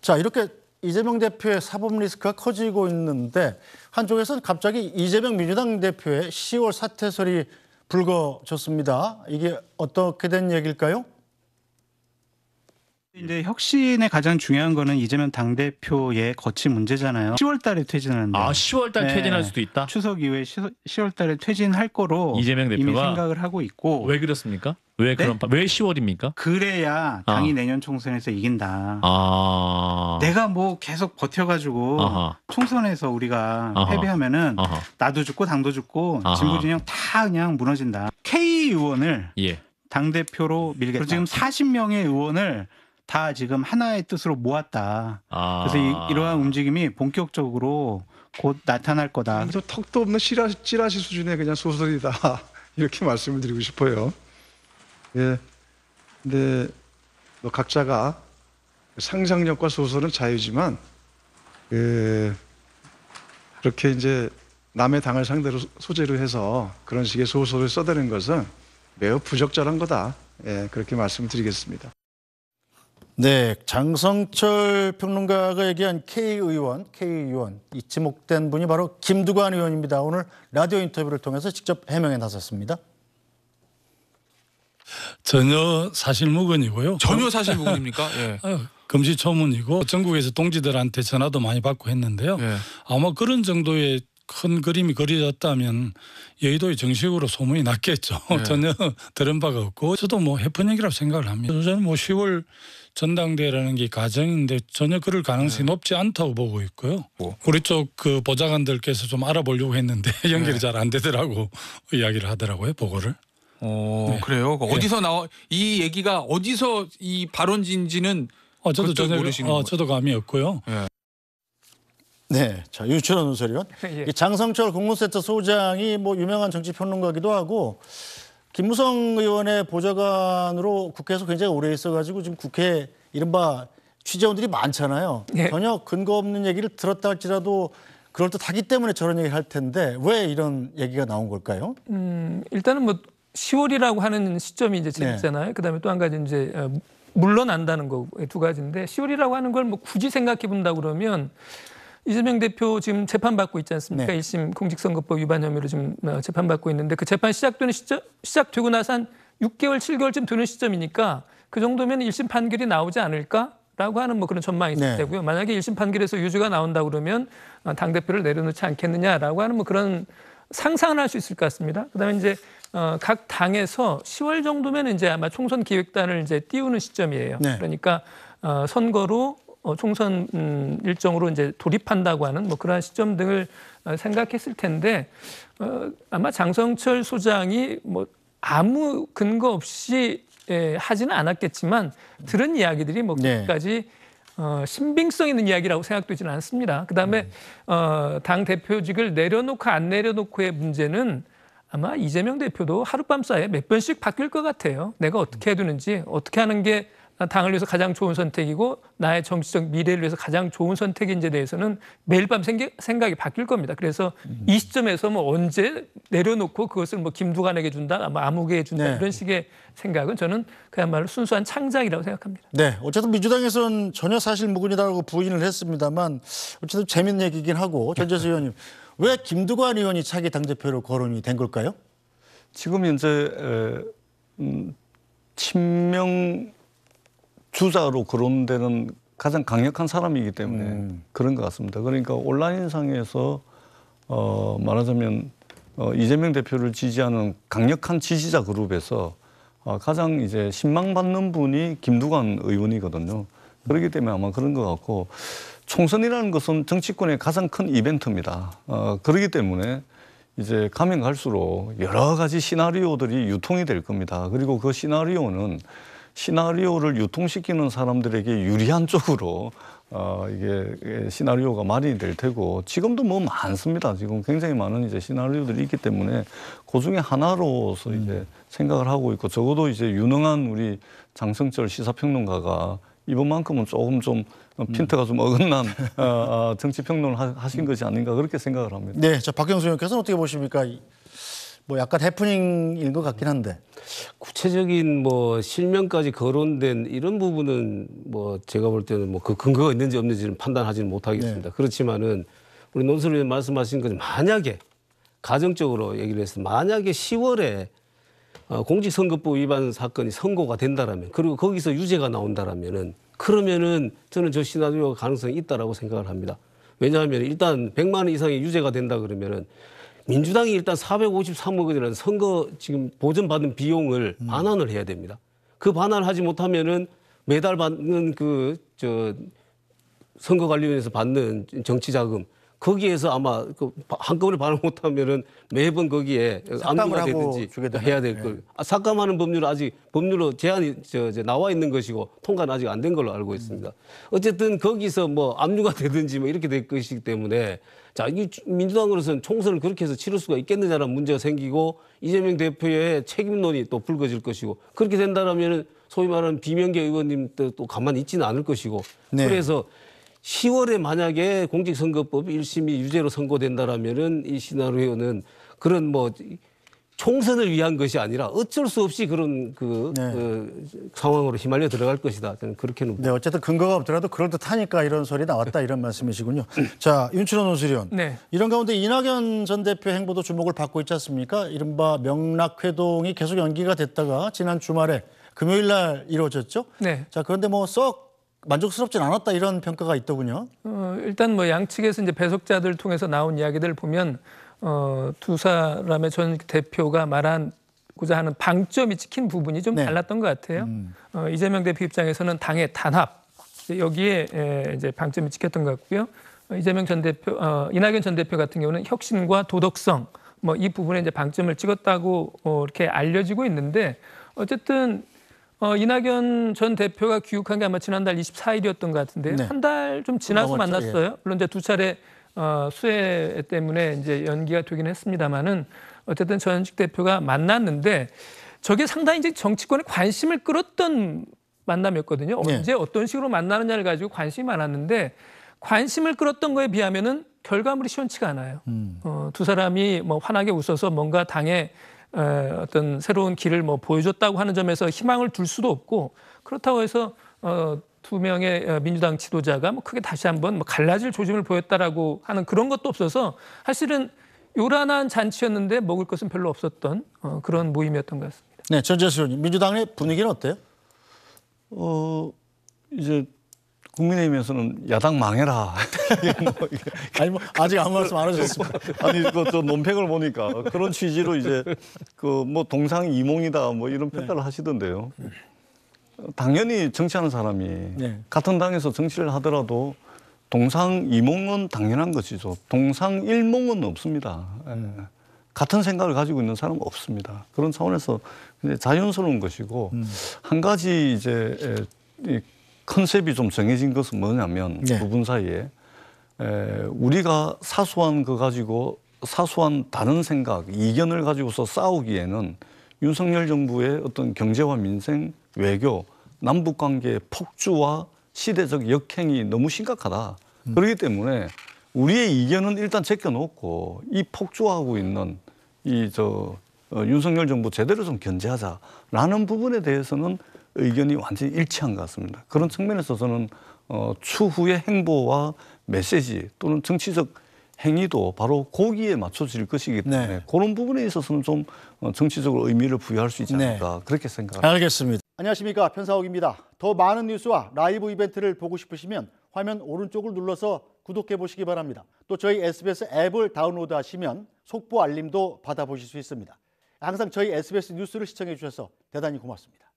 자, 이렇게 이재명 대표의 사법 리스크가 커지고 있는데 한쪽에서는 갑자기 이재명 민주당 대표의 10월 사퇴설이 불거졌습니다. 이게 어떻게 된 얘기일까요? 예. 이제 혁신의 가장 중요한 거는 이재명 당 대표의 거친 문제잖아요. 10월달에 퇴진하는데. 아 10월달 네. 퇴진할 수도 있다. 추석 이후에 10월달에 퇴진할 거로 이재명 대표가 이미 생각을 하고 있고. 왜 그렇습니까? 왜 네? 그런 네? 왜 10월입니까? 그래야 아. 당이 아. 내년 총선에서 이긴다. 아. 내가 뭐 계속 버텨가지고 총선에서 우리가 아하. 패배하면은 아하. 나도 죽고 당도 죽고 진보 진영 다 그냥 무너진다. K 의원을 예. 당 대표로 밀겠다. 지금 40명의 의원을 다 지금 하나의 뜻으로 모았다. 아. 그래서 이, 러한 움직임이 본격적으로 곧 나타날 거다. 저 턱도 없는 시라시, 찌라시 수준의 그냥 소설이다. 이렇게 말씀을 드리고 싶어요. 예. 근데 뭐 각자가 상상력과 소설은 자유지만 그 그렇게 이제 남의 당을 상대로 소재로 해서 그런 식의 소설을 써대는 것은 매우 부적절한 거다. 예, 그렇게 말씀드리겠습니다. 네, 장성철 평론가가 얘기한 K 의원, K 의원 이 지목된 분이 바로 김두관 의원입니다. 오늘 라디오 인터뷰를 통해서 직접 해명에 나섰습니다. 전혀 사실무근이고요. 전혀 사실무근입니까? 예. 아, 금시초문이고 전국에서 동지들한테 전화도 많이 받고 했는데요. 예. 아마 그런 정도의 큰 그림이 그려졌다면 여의도에 정식으로 소문이 났겠죠. 네. 전혀 들은 바가 없고 저도 뭐 해프닝이라고 생각을 합니다. 저는 뭐 10월 전당대회라는 게 가정인데 전혀 그럴 가능성이 네. 높지 않다고 보고 있고요. 뭐. 우리 쪽그 보좌관들께서 좀 알아보려고 했는데 연결이 네. 잘안 되더라고 이야기를 하더라고요 보고를. 어 네. 그래요. 그러니까 예. 어디서 나와 이 얘기가 어디서 이 발언진지는 어, 저도 전혀 모르시는 어, 저도 감이 없고요. 예. 네, 자 유철원 논설위원. 예. 장성철 공론센터 소장이 뭐 유명한 정치 평론가기도 하고 김무성 의원의 보좌관으로 국회에서 굉장히 오래 있어가지고 지금 국회 이른바 취재원들이 많잖아요. 예. 전혀 근거 없는 얘기를 들었다 할지라도 그럴 듯하기 때문에 저런 얘기를 할 텐데 왜 이런 얘기가 나온 걸까요? 음, 일단은 뭐 10월이라고 하는 시점이 이제 네. 재밌잖아요. 네. 그다음에 또 한 가지 이제 어, 물러난다는 거 두 가지인데 10월이라고 하는 걸 뭐 굳이 생각해 본다 그러면 이재명 대표 지금 재판받고 있지 않습니까? 네. 1심 공직선거법 위반 혐의로 지금 어, 재판받고 있는데 그 재판 시작되는 시점, 시작되고 나서 한 6개월, 7개월쯤 되는 시점이니까 그 정도면 1심 판결이 나오지 않을까라고 하는 뭐 그런 전망이 있을 네. 때고요. 만약에 1심 판결에서 유죄가 나온다 그러면 어, 당대표를 내려놓지 않겠느냐라고 하는 뭐 그런 상상을 할수 있을 것 같습니다. 그다음에 이제 어, 각 당에서 10월 정도면 이제 아마 총선 기획단을 이제 띄우는 시점이에요. 네. 그러니까 선거로 어, 총선 음, 일정으로 이제 돌입한다고 하는 뭐 그러한 시점 등을 어, 생각했을 텐데 어, 아마 장성철 소장이 뭐 아무 근거 없이 예, 하지는 않았겠지만 들은 이야기들이 뭐 네. 끝까지 어, 신빙성 있는 이야기라고 생각되지는 않습니다. 그다음에 음. 어, 당 대표직을 내려놓고 안 내려놓고의 문제는 아마 이재명 대표도 하룻밤 사이에 몇 번씩 바뀔 것 같아요. 내가 어떻게 해두는지 어떻게 하는 게 당을 위해서 가장 좋은 선택이고 나의 정치적 미래를 위해서 가장 좋은 선택인지에 대해서는 매일 밤 생기, 생각이 바뀔 겁니다. 그래서 음. 이 시점에서 뭐 언제 내려놓고 그것을 뭐 김두관에게 준다, 뭐 아무개에 준다 네. 이런 식의 생각은 저는 그야말로 순수한 창작이라고 생각합니다. 네, 어쨌든 민주당에서는 전혀 사실 무근이라고 다 부인을 했습니다만 어쨌든 재밌는 얘기긴 하고 전재수 의원님 왜 김두관 의원이 차기 당대표로 거론이 된 걸까요? 지금 현재 어, 음, 친명 주자로 거론되는 가장 강력한 사람이기 때문에 음. 그런 것 같습니다. 그러니까 온라인상에서 어, 말하자면 어, 이재명 대표를 지지하는 강력한 지지자 그룹에서 어, 가장 이제 신망받는 분이 김두관 의원이거든요. 그렇기 때문에 아마 그런 것 같고 총선이라는 것은 정치권의 가장 큰 이벤트입니다. 어, 그렇기 때문에 이제 가면 갈수록 여러 가지 시나리오들이 유통이 될 겁니다. 그리고 그 시나리오는 시나리오를 유통시키는 사람들에게 유리한 쪽으로 어, 이게 예, 시나리오가 마련이 될 테고 지금도 뭐 많습니다. 지금 굉장히 많은 이제 시나리오들이 있기 때문에 그 중에 하나로서 이제 음. 생각을 하고 있고 적어도 이제 유능한 우리 장성철 시사평론가가 이번만큼은 조금 좀 음. 핀트가 좀 어긋난 어, 어 정치 평론을 하신 음. 것이 아닌가 그렇게 생각을 합니다. 네, 자 박경수 의원께서는 어떻게 보십니까? 뭐 약간 해프닝인 것 같긴 한데 구체적인 뭐 실명까지 거론된 이런 부분은 뭐 제가 볼 때는 뭐 그 근거가 있는지 없는지는 판단하지는 못하겠습니다. 네. 그렇지만은 우리 논설위원 말씀하신 것처 만약에 가정적으로 얘기를 해서 만약에 10월에 어, 공직선거법 위반 사건이 선고가 된다라면 그리고 거기서 유죄가 나온다라면은 그러면은 저는 저 시나리오 가능성이 있다라고 생각을 합니다. 왜냐하면 일단 100만 원 이상의 유죄가 된다 그러면은 민주당이 일단 453억이라는 선거 지금 보전받은 비용을 음. 반환을 해야 됩니다. 그 반환하지 못하면은 매달 받는 그 저 선거관리위원회에서 받는 정치 자금 거기에서 아마 그 한꺼번에 반응 못하면은 매번 거기에 압류가 되든지 해야 될 걸. 예. 아, 삭감하는 법률은 아직 법률로 제한이 저, 저 나와 있는 것이고 통과는 아직 안 된 걸로 알고 있습니다. 어쨌든 거기서 뭐 압류가 되든지 뭐 이렇게 될 것이기 때문에 자, 이 민주당으로서는 총선을 그렇게 해서 치를 수가 있겠느냐라는 문제가 생기고 이재명 대표의 책임론이 또 불거질 것이고 그렇게 된다라면은 소위 말하는 비명계 의원님들 또 가만히 있지는 않을 것이고 네. 그래서 10월에 만약에 공직선거법 1심이 유죄로 선고된다라면은 이 시나리오는 그런 뭐 총선을 위한 것이 아니라 어쩔 수 없이 그런 그, 네. 그 상황으로 휘말려 들어갈 것이다. 저는 그렇게는. 네, 어쨌든 근거가 없더라도 그럴듯하니까 이런 소리 나왔다 이런 말씀이시군요. 자, 윤춘호 논술위원. 네. 이런 가운데 이낙연 전 대표 행보도 주목을 받고 있지 않습니까? 이른바 명락회동이 계속 연기가 됐다가 지난 주말에 금요일 날 이루어졌죠. 네. 자, 그런데 뭐썩 만족스럽진 않았다 이런 평가가 있더군요. 어, 일단 뭐 양측에서 이제 배석자들 통해서 나온 이야기들 보면 어, 두 사람의 전 대표가 말한 고자 하는 방점이 찍힌 부분이 좀 네. 달랐던 것 같아요. 음. 어, 이재명 대표 입장에서는 당의 단합 여기에 에, 예, 이제 방점이 찍혔던 것 같고요. 어, 이재명 전 대표, 어, 이낙연 전 대표 같은 경우는 혁신과 도덕성 뭐 이 부분에 이제 방점을 찍었다고 어, 이렇게 알려지고 있는데 어쨌든 어, 이낙연 전 대표가 귀국한 게 아마 지난달 24일이었던 것 같은데 네. 한달 좀 지나서 넘 만났어요. 예. 물론 이제 두 차례 어, 수해 때문에 이제 연기가 되긴 했습니다만은 어쨌든 전직 대표가 만났는데 저게 상당히 이제 정치권에 관심을 끌었던 만남이었거든요. 네. 언제 어떤 식으로 만나느냐를 가지고 관심이 많았는데 관심을 끌었던 거에 비하면은 결과물이 시원치가 않아요. 음. 어, 두 사람이 뭐 환하게 웃어서 뭔가 당에 어떤 새로운 길을 뭐 보여줬다고 하는 점에서 희망을 둘 수도 없고 그렇다고 해서 어, 두 명의 어, 민주당 지도자가 뭐 크게 다시 한번 뭐 갈라질 조짐을 보였다라고 하는 그런 것도 없어서 사실은 요란한 잔치였는데 먹을 것은 별로 없었던 어, 그런 모임이었던 것 같습니다. 네, 전재수 의원님 민주당의 분위기는 어때요? 어 이제 국민의힘에서는 야당 망해라. 아니 뭐 아직 아무 말씀 안 하셨습니다. 아니 그저 논평을 보니까 그런 취지로 이제 그 뭐 동상 이몽이다 뭐 이런 네. 평가를 네. 하시던데요. 당연히 정치하는 사람이 네. 같은 당에서 정치를 하더라도 동상 이몽은 당연한 것이죠. 동상 일몽은 없습니다. 네. 같은 생각을 가지고 있는 사람은 없습니다. 그런 차원에서 자연스러운 것이고 음. 한 가지 이제 컨셉이 좀 정해진 것은 뭐냐면 네. 두분 사이에 에, 우리가 사소한 거 가지고 사소한 다른 생각, 이견을 가지고서 싸우기에는 윤석열 정부의 어떤 경제와 민생, 외교, 남북 관계의 폭주와 시대적 역행이 너무 심각하다. 음. 그렇기 때문에 우리의 이견은 일단 제껴놓고 이 폭주하고 있는 이저 어, 윤석열 정부 제대로 좀 견제하자라는 부분에 대해서는 의견이 완전히 일치한 것 같습니다. 그런 측면에 있어서는 어, 추후의 행보와 메시지 또는 정치적 행위도 바로 거기에 맞춰질 것이기 네. 때문에 네. 그런 부분에 있어서는 좀 어, 정치적으로 의미를 부여할 수 있지 네. 않을까 네. 그렇게 생각합니다. 알겠습니다. 안녕하십니까 편사옥입니다. 더 많은 뉴스와 라이브 이벤트를 보고 싶으시면 화면 오른쪽을 눌러서 구독해 보시기 바랍니다. 또 저희 SBS 앱을 다운로드 하시면 속보 알림도 받아보실 수 있습니다. 항상 저희 SBS 뉴스를 시청해 주셔서 대단히 고맙습니다.